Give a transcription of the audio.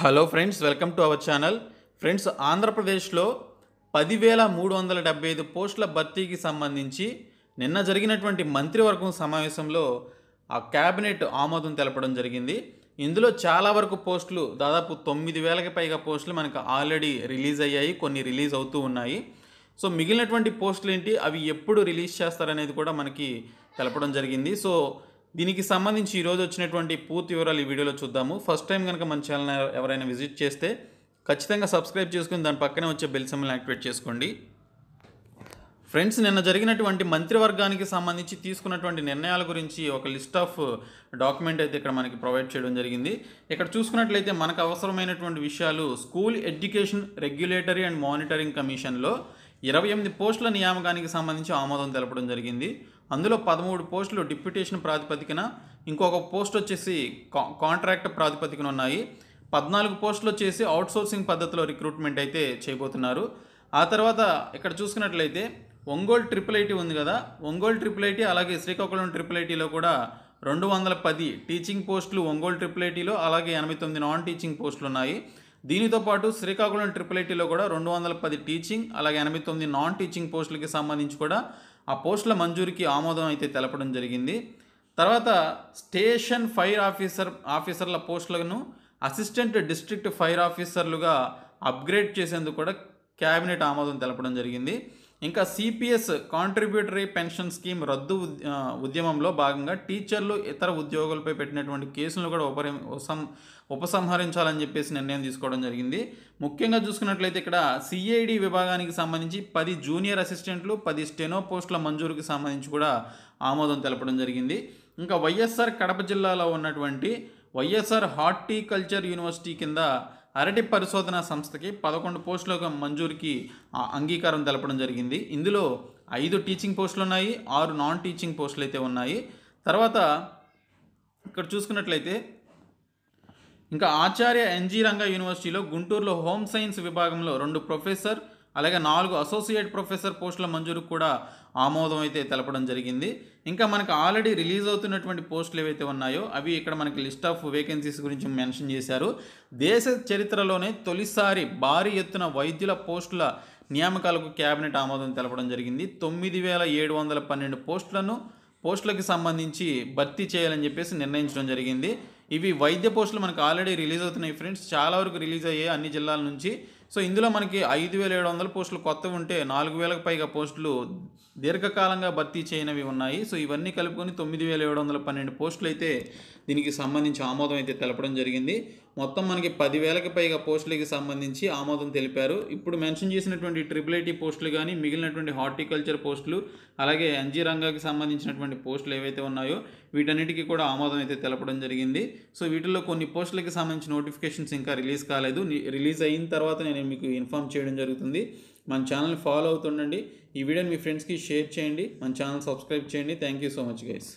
hello friends welcome to our channel friends ఆంధ్రప్రదేశ్లో పదివేల మూడు వందల డెబ్బై ఐదు పోస్టుల భర్తీకి సంబంధించి నిన్న జరిగినటువంటి మంత్రివర్గం సమావేశంలో ఆ క్యాబినెట్ ఆమోదం తెలపడం జరిగింది ఇందులో చాలా వరకు పోస్టులు దాదాపు తొమ్మిది వేలకి పైగా పోస్టులు మనకు ఆల్రెడీ రిలీజ్ అయ్యాయి కొన్ని రిలీజ్ అవుతూ ఉన్నాయి సో మిగిలినటువంటి పోస్టులు ఏంటి అవి ఎప్పుడు రిలీజ్ చేస్తారనేది కూడా మనకి తెలపడం జరిగింది సో దీనికి సంబంధించి ఈరోజు వచ్చినటువంటి పూర్తి వివరాలు ఈ వీడియోలో చూద్దాము ఫస్ట్ టైం కనుక మన ఛానల్ ఎవరైనా విజిట్ చేస్తే ఖచ్చితంగా సబ్స్క్రైబ్ చేసుకుని దాని పక్కనే వచ్చే బెల్ సింబల్ని యాక్టివేట్ చేసుకోండి ఫ్రెండ్స్ నిన్న జరిగినటువంటి మంత్రివర్గానికి సంబంధించి తీసుకున్నటువంటి నిర్ణయాల గురించి ఒక లిస్ట్ ఆఫ్ డాక్యుమెంట్ అయితే ఇక్కడ మనకి ప్రొవైడ్ చేయడం జరిగింది ఇక్కడ చూసుకున్నట్లయితే మనకు అవసరమైనటువంటి విషయాలు school education regulatory and monitoring కమిషన్లో ఇరవై ఎనిమిది పోస్టుల నియామకానికి సంబంధించి ఆమోదం తెలపడం జరిగింది అందులో పదమూడు పోస్టులు డిప్యూటేషన్ ప్రాతిపదికన ఇంకొక పోస్ట్ వచ్చేసి కా కాంట్రాక్ట్ ప్రాతిపదికన ఉన్నాయి పద్నాలుగు పోస్టులు వచ్చేసి అవుట్సోర్సింగ్ పద్ధతిలో రిక్రూట్మెంట్ అయితే చేయబోతున్నారు ఆ తర్వాత ఇక్కడ చూసుకున్నట్లయితే ఒంగోలు ట్రిపుల్ ఐటీ ఉంది కదా ఒంగోలు ట్రిపుల్ ఐటీ అలాగే శ్రీకాకుళం ట్రిపుల్ ఐటీలో కూడా రెండు వందల పది టీచింగ్ పోస్టులు ఒంగోలు ట్రిపుల్ ఐటీలో అలాగే ఎనభై తొమ్మిది నాన్ టీచింగ్ పోస్టులు ఉన్నాయి దీనితో పాటు శ్రీకాకుళం ట్రిపుల్ ఐటీలో కూడా రెండు వందల పది టీచింగ్ అలాగే ఎనభై తొమ్మిది నాన్ టీచింగ్ పోస్టులకి సంబంధించి కూడా ఆ పోస్టుల మంజూరికి ఆమోదం అయితే తెలపడం జరిగింది తర్వాత స్టేషన్ ఫైర్ ఆఫీసర్ ఆఫీసర్ల పోస్టులను అసిస్టెంట్ డిస్ట్రిక్ట్ ఫైర్ ఆఫీసర్లుగా అప్గ్రేడ్ చేసేందుకు కూడా క్యాబినెట్ ఆమోదం తెలపడం జరిగింది ఇంకా సిపిఎస్ కాంట్రిబ్యూటరీ పెన్షన్ స్కీమ్ రద్దు ఉద్యమంలో భాగంగా టీచర్లు ఇతర ఉద్యోగులపై పెట్టినటువంటి కేసులను కూడా ఉపరి ఉపసం ఉపసంహరించాలని చెప్పేసి నిర్ణయం తీసుకోవడం జరిగింది ముఖ్యంగా చూసుకున్నట్లయితే ఇక్కడ సిఐడి విభాగానికి సంబంధించి పది జూనియర్ అసిస్టెంట్లు పది స్టెనో పోస్టుల మంజూరుకి సంబంధించి కూడా ఆమోదం తెలపడం జరిగింది ఇంకా వైఎస్ఆర్ కడప జిల్లాలో ఉన్నటువంటి వైఎస్ఆర్ హార్టికల్చర్ యూనివర్సిటీ కింద అరటి పరిశోధనా సంస్థకి పదకొండు పోస్టుల మంజూరుకి అంగీకారం తెలపడం జరిగింది ఇందులో ఐదు టీచింగ్ పోస్టులు ఉన్నాయి ఆరు నాన్ టీచింగ్ పోస్టులు అయితే ఉన్నాయి తర్వాత ఇక్కడ చూసుకున్నట్లయితే ఇంకా ఆచార్య ఎన్జీ రంగా యూనివర్సిటీలో గుంటూరులో హోమ్ సైన్స్ విభాగంలో రెండు ప్రొఫెసర్ అలాగే నాలుగు అసోసియేట్ ప్రొఫెసర్ పోస్టుల మంజూరు కూడా ఆమోదం అయితే తెలపడం జరిగింది ఇంకా మనకు ఆల్రెడీ రిలీజ్ అవుతున్నటువంటి పోస్టులు ఏవైతే ఉన్నాయో అవి ఇక్కడ మనకి లిస్ట్ ఆఫ్ వేకెన్సీస్ గురించి మెన్షన్ చేశారు దేశ చరిత్రలోనే తొలిసారి భారీ ఎత్తున వైద్యుల పోస్టుల నియామకాలకు కేబినెట్ ఆమోదం తెలపడం జరిగింది తొమ్మిది వేల ఏడు వందల పన్నెండు పోస్టులను పోస్టులకు సంబంధించి భర్తీ చేయాలని చెప్పేసి నిర్ణయించడం జరిగింది ఇవి వైద్య పోస్టులు మనకు ఆల్రెడీ రిలీజ్ అవుతున్నాయి ఫ్రెండ్స్ చాలా వరకు రిలీజ్ అయ్యాయి అన్ని జిల్లాల నుంచి సో ఇందులో మనకి ఐదు వేల ఏడు వందల పోస్టులు కొత్త ఉంటే నాలుగు వేలకు పైగా పోస్టులు దీర్ఘకాలంగా భర్తీ చేయనివి ఉన్నాయి సో ఇవన్నీ కలుపుకొని తొమ్మిది వేల ఏడు వందల పన్నెండు పోస్టులు అయితే దీనికి సంబంధించి ఆమోదం అయితే తెలపడం జరిగింది మొత్తం మనకి పదివేలకు పైగా పోస్టులకి సంబంధించి ఆమోదం తెలిపారు ఇప్పుడు మెన్షన్ చేసినటువంటి ట్రిపుల్ ఐటీ పోస్టులు కానీ మిగిలినటువంటి హార్టికల్చర్ పోస్టులు అలాగే ఎన్జీ రంగాకి సంబంధించినటువంటి పోస్టులు ఏవైతే ఉన్నాయో వీటన్నిటికీ కూడా ఆమోదం అయితే తెలపడం జరిగింది సో వీటిలో కొన్ని పోస్టులకి సంబంధించి నోటిఫికేషన్స్ ఇంకా రిలీజ్ కాలేదు రిలీజ్ అయిన తర్వాత నేను మీకు ఇన్ఫామ్ చేయడం జరుగుతుంది మన ఛానల్ ఫాలో అవుతుండండి ఈ వీడియోని మీ ఫ్రెండ్స్కి షేర్ చేయండి మన ఛానల్ సబ్స్క్రైబ్ చేయండి thank you so much guys